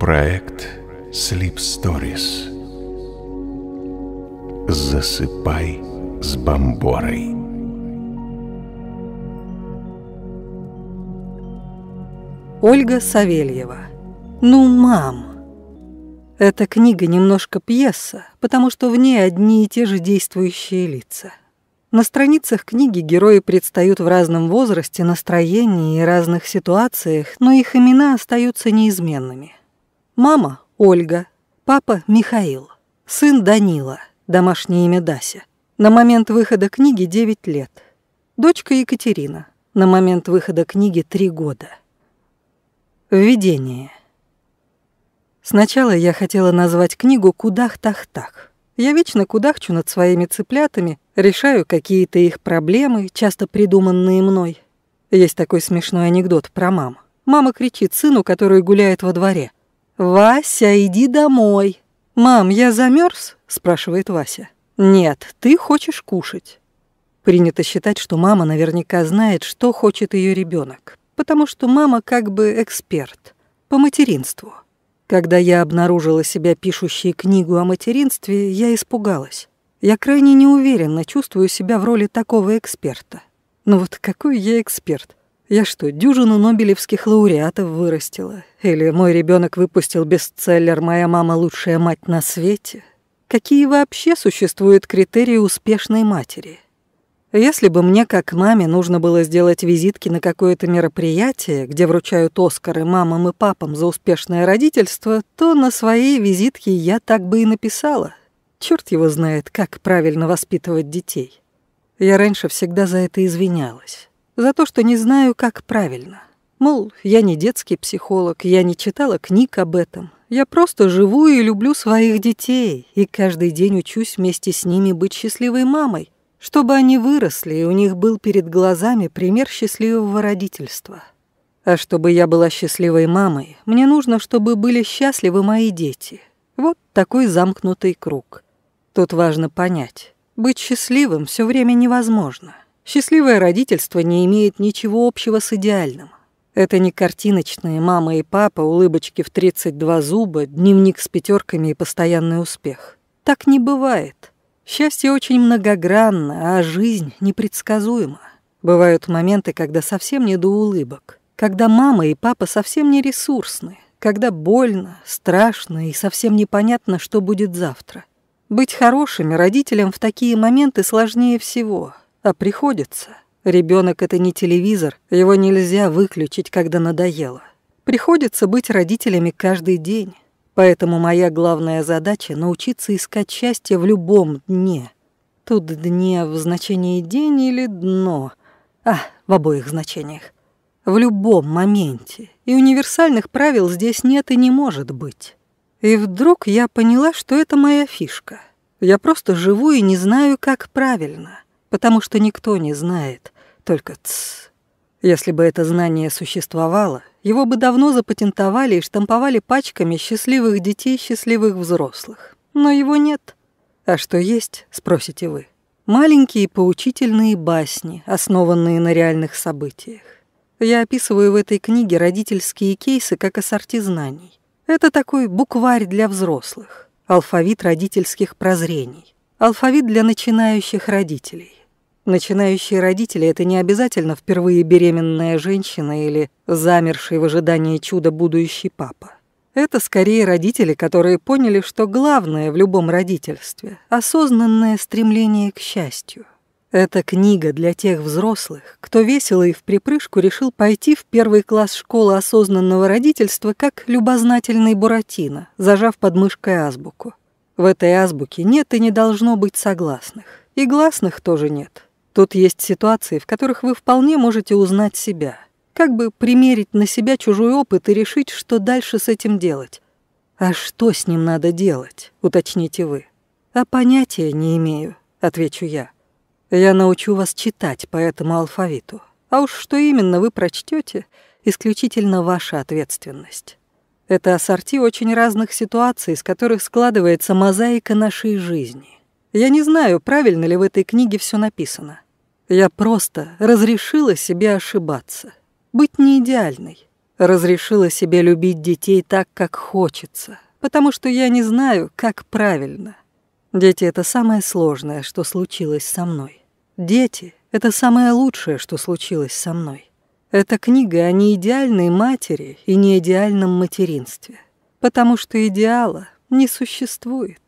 Проект Sleep Stories. Засыпай с бомборой. Ольга Савельева. Ну, мам. Эта книга немножко пьеса, потому что в ней одни и те же действующие лица. На страницах книги герои предстают в разном возрасте, настроении и разных ситуациях, но их имена остаются неизменными. Мама – Ольга, папа – Михаил, сын Данила, домашнее имя Дася. На момент выхода книги 9 лет. Дочка Екатерина. На момент выхода книги 3 года. Введение. Сначала я хотела назвать книгу кудах тах тах Я вечно кудахчу над своими цыплятами, решаю какие-то их проблемы, часто придуманные мной. Есть такой смешной анекдот про маму. Мама кричит сыну, который гуляет во дворе – «Вася, иди домой!» «Мам, я замерз?» – спрашивает Вася. «Нет, ты хочешь кушать». Принято считать, что мама наверняка знает, что хочет ее ребенок, потому что мама как бы эксперт по материнству. Когда я обнаружила себя пишущей книгу о материнстве, я испугалась. Я крайне неуверенно чувствую себя в роли такого эксперта. Но ну вот какой я эксперт? Я что, дюжину нобелевских лауреатов вырастила? Или мой ребенок выпустил бестселлер «Моя мама лучшая мать на свете»? Какие вообще существуют критерии успешной матери? Если бы мне, как маме, нужно было сделать визитки на какое-то мероприятие, где вручают Оскары мамам и папам за успешное родительство, то на своей визитке я так бы и написала. Черт его знает, как правильно воспитывать детей. Я раньше всегда за это извинялась. За то, что не знаю, как правильно. Мол, я не детский психолог, я не читала книг об этом. Я просто живу и люблю своих детей, и каждый день учусь вместе с ними быть счастливой мамой, чтобы они выросли, и у них был перед глазами пример счастливого родительства. А чтобы я была счастливой мамой, мне нужно, чтобы были счастливы мои дети. Вот такой замкнутый круг. Тут важно понять, быть счастливым все время невозможно. Счастливое родительство не имеет ничего общего с идеальным. Это не картиночные мама и папа, улыбочки в 32 зуба, дневник с пятерками и постоянный успех. Так не бывает. Счастье очень многогранно, а жизнь непредсказуема. Бывают моменты, когда совсем не до улыбок, когда мама и папа совсем не ресурсны, когда больно, страшно и совсем непонятно, что будет завтра. Быть хорошими родителем в такие моменты сложнее всего – а приходится. Ребенок это не телевизор, его нельзя выключить, когда надоело. Приходится быть родителями каждый день. Поэтому моя главная задача — научиться искать счастье в любом дне. Тут дне в значении день или дно. А, в обоих значениях. В любом моменте. И универсальных правил здесь нет и не может быть. И вдруг я поняла, что это моя фишка. Я просто живу и не знаю, как правильно потому что никто не знает, только ц. Если бы это знание существовало, его бы давно запатентовали и штамповали пачками счастливых детей, счастливых взрослых. Но его нет. А что есть, спросите вы? Маленькие поучительные басни, основанные на реальных событиях. Я описываю в этой книге родительские кейсы как ассорти знаний. Это такой букварь для взрослых, алфавит родительских прозрений, алфавит для начинающих родителей. Начинающие родители – это не обязательно впервые беременная женщина или замерший в ожидании чуда будущий папа. Это скорее родители, которые поняли, что главное в любом родительстве – осознанное стремление к счастью. Это книга для тех взрослых, кто весело и в припрыжку решил пойти в первый класс школы осознанного родительства как любознательный Буратино, зажав под мышкой азбуку. В этой азбуке нет и не должно быть согласных. И гласных тоже нет. Тут есть ситуации, в которых вы вполне можете узнать себя, как бы примерить на себя чужой опыт и решить, что дальше с этим делать. «А что с ним надо делать?» — уточните вы. «А понятия не имею», — отвечу я. «Я научу вас читать по этому алфавиту. А уж что именно вы прочтете, исключительно ваша ответственность». Это ассорти очень разных ситуаций, из которых складывается мозаика нашей жизни. Я не знаю, правильно ли в этой книге все написано. Я просто разрешила себе ошибаться, быть не идеальной. Разрешила себе любить детей так, как хочется, потому что я не знаю, как правильно. Дети — это самое сложное, что случилось со мной. Дети — это самое лучшее, что случилось со мной. Эта книга о неидеальной матери и неидеальном материнстве, потому что идеала не существует.